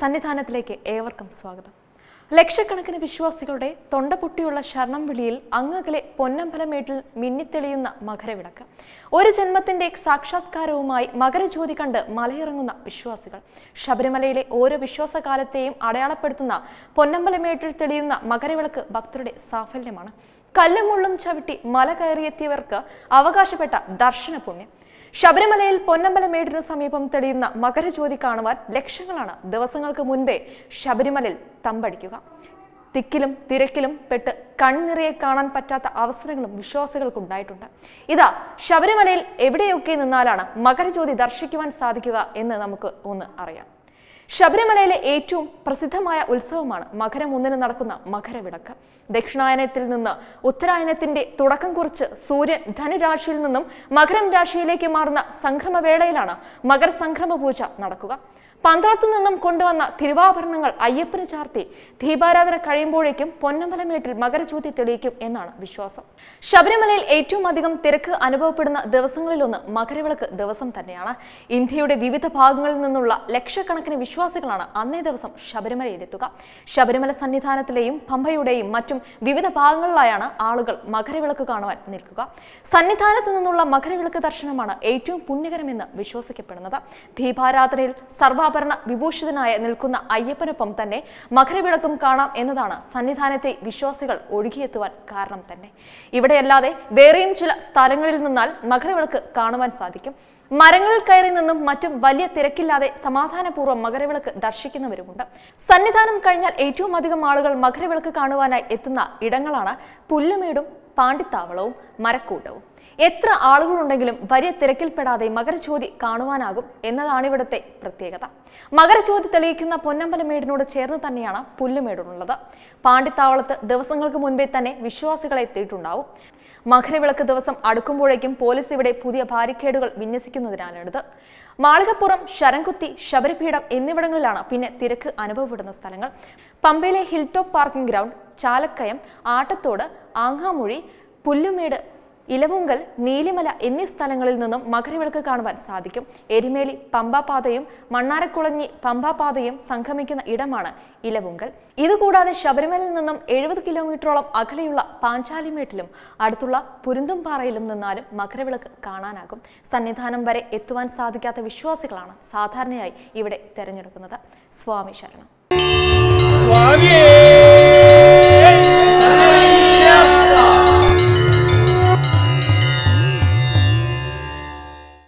സന്നിധാനത്തിലേക്ക് ഏവർക്കും സ്വാഗതം ലക്ഷക്കണക്കിന് വിശ്വാസികളുടെ തൊണ്ട പൊട്ടിയുള്ള ശരണം വിളിയിൽ അങ്ങകലെ പൊന്നമ്പലമേട്ടിൽ മിന്നിത്തെളിയുന്ന മകരവിളക്ക് ഒരു ജന്മത്തിന്റെ സാക്ഷാത്കാരവുമായി മകരജ്യോതി കണ്ട് മലയിറങ്ങുന്ന വിശ്വാസികൾ ശബരിമലയിലെ ഓരോ കാലത്തെയും അടയാളപ്പെടുത്തുന്ന പൊന്നമ്പലമേട്ടിൽ തെളിയുന്ന മകരവിളക്ക് ഭക്തരുടെ സാഫല്യമാണ് കല്ലുമുള്ളും ചവിട്ടി മല കയറിയെത്തിയവർക്ക് അവകാശപ്പെട്ട ദർശന പുണ്യം ശബരിമലയിൽ പൊന്നമ്പലമേടിനു സമീപം തെളിയുന്ന മകരജ്യോതി കാണുവാൻ ലക്ഷങ്ങളാണ് ദിവസങ്ങൾക്ക് മുൻപേ ശബരിമലയിൽ തമ്പടിക്കുക തിക്കിലും തിരക്കിലും പെട്ട് കൺനിറയെ കാണാൻ പറ്റാത്ത അവസരങ്ങളും വിശ്വാസികൾക്കുണ്ടായിട്ടുണ്ട് ഇതാ ശബരിമലയിൽ എവിടെയൊക്കെ നിന്നാലാണ് മകരജ്യോതി ദർശിക്കുവാൻ സാധിക്കുക എന്ന് നമുക്ക് ഒന്ന് അറിയാം ശബരിമലയിലെ ഏറ്റവും പ്രസിദ്ധമായ ഉത്സവമാണ് മകരം ഒന്നിന് നടക്കുന്ന മകരവിളക്ക് ദക്ഷിണായനത്തിൽ നിന്ന് ഉത്തരായനത്തിന്റെ തുടക്കം കുറിച്ച് സൂര്യൻ ധനുരാശിയിൽ നിന്നും മകരം രാശിയിലേക്ക് മാറുന്ന സംക്രമവേളയിലാണ് മകരസംക്രമ പൂജ നടക്കുക പന്ത്രത്തു നിന്നും കൊണ്ടുവന്ന തിരുവാഭരണങ്ങൾ അയ്യപ്പന് ചാർത്തി ദീപാരാധന കഴിയുമ്പോഴേക്കും പൊന്നമ്പലമേട്ടിൽ മകരജ്യോതി തെളിയിക്കും എന്നാണ് വിശ്വാസം ശബരിമലയിൽ ഏറ്റവും അധികം തിരക്ക് അനുഭവപ്പെടുന്ന ദിവസങ്ങളിലൊന്ന് മകരവിളക്ക് ദിവസം തന്നെയാണ് ഇന്ത്യയുടെ വിവിധ ഭാഗങ്ങളിൽ നിന്നുള്ള ലക്ഷക്കണക്കിന് വിശ്വാസികളാണ് അന്നേ ദിവസം ശബരിമലയിലെത്തുക ശബരിമല സന്നിധാനത്തിലെയും പമ്പയുടെയും മറ്റും വിവിധ ഭാഗങ്ങളിലായാണ് ആളുകൾ മകരവിളക്ക് കാണുവാൻ നിൽക്കുക സന്നിധാനത്ത് നിന്നുള്ള മകരവിളക്ക് ദർശനമാണ് ഏറ്റവും പുണ്യകരമെന്ന് വിശ്വസിക്കപ്പെടുന്നത് ദീപാരാധനയിൽ സർവ സ്വർണ്ണാഭരണ വിഭൂഷിതനായ നിൽക്കുന്ന അയ്യപ്പനൊപ്പം തന്നെ മകരവിളക്കും കാണാം എന്നതാണ് സന്നിധാനത്തെ വിശ്വാസികൾ ഒഴുകിയെത്തുവാൻ കാരണം തന്നെ ഇവിടെയല്ലാതെ വേറെയും ചില സ്ഥലങ്ങളിൽ നിന്നാൽ മകരവിളക്ക് കാണുവാൻ സാധിക്കും മരങ്ങളിൽ കയറി നിന്നും മറ്റും വലിയ തിരക്കില്ലാതെ സമാധാനപൂർവ്വം മകരവിളക്ക് ദർശിക്കുന്നവരുമുണ്ട് സന്നിധാനം കഴിഞ്ഞാൽ ഏറ്റവും അധികം ആളുകൾ മകരവിളക്ക് കാണുവാനായി എത്തുന്ന ഇടങ്ങളാണ് പുല്ലമേടും പാണ്ഡിത്താവളവും മരക്കൂട്ടവും എത്ര ആളുകളുണ്ടെങ്കിലും വലിയ തിരക്കിൽപ്പെടാതെ മകരജ്യോതി കാണുവാനാകും എന്നതാണ് ഇവിടുത്തെ പ്രത്യേകത മകരജ്യോതി തെളിയിക്കുന്ന പൊന്നമ്പലമേടിനോട് ചേർന്ന് തന്നെയാണ് പുല്ലുമേടുള്ളത് പാണ്ഡിത്താവളത്ത് ദിവസങ്ങൾക്ക് മുൻപേ തന്നെ വിശ്വാസികളെ എത്തിയിട്ടുണ്ടാവും മകരവിളക്ക് ദിവസം അടുക്കുമ്പോഴേക്കും പോലീസ് ഇവിടെ പുതിയ ബാരിക്കേഡുകൾ വിന്യസിക്കുന്നതിനാലെടുത്ത് മാളികപ്പുറം ശരംകുത്തി ശബരിപീഠം എന്നിവിടങ്ങളിലാണ് പിന്നെ തിരക്ക് അനുഭവപ്പെടുന്ന സ്ഥലങ്ങൾ പമ്പയിലെ hill top parking ground Chalakkayam Attathodu ആങ്ങാമൊഴി പുല്ലുമേട് ഇലവുങ്കൽ നീലിമല എന്നീ സ്ഥലങ്ങളിൽ നിന്നും മകരവിളക്ക് കാണുവാൻ സാധിക്കും എരുമേലി പമ്പാപാതയും മണ്ണാരക്കുളഞ്ഞി പമ്പാപാതയും സംഗമിക്കുന്ന ഇടമാണ് ഇലവുങ്കൽ ഇതുകൂടാതെ ശബരിമലയിൽ നിന്നും എഴുപത് കിലോമീറ്ററോളം അകലെയുള്ള പാഞ്ചാലിമേട്ടിലും അടുത്തുള്ള പുരുന്തുംപാറയിലും നിന്നാലും മകരവിളക്ക് കാണാനാകും സന്നിധാനം വരെ എത്തുവാൻ സാധിക്കാത്ത വിശ്വാസികളാണ് സാധാരണയായി ഇവിടെ തെരഞ്ഞെടുക്കുന്നത് സ്വാമി ശരണം സ്വാമിയേ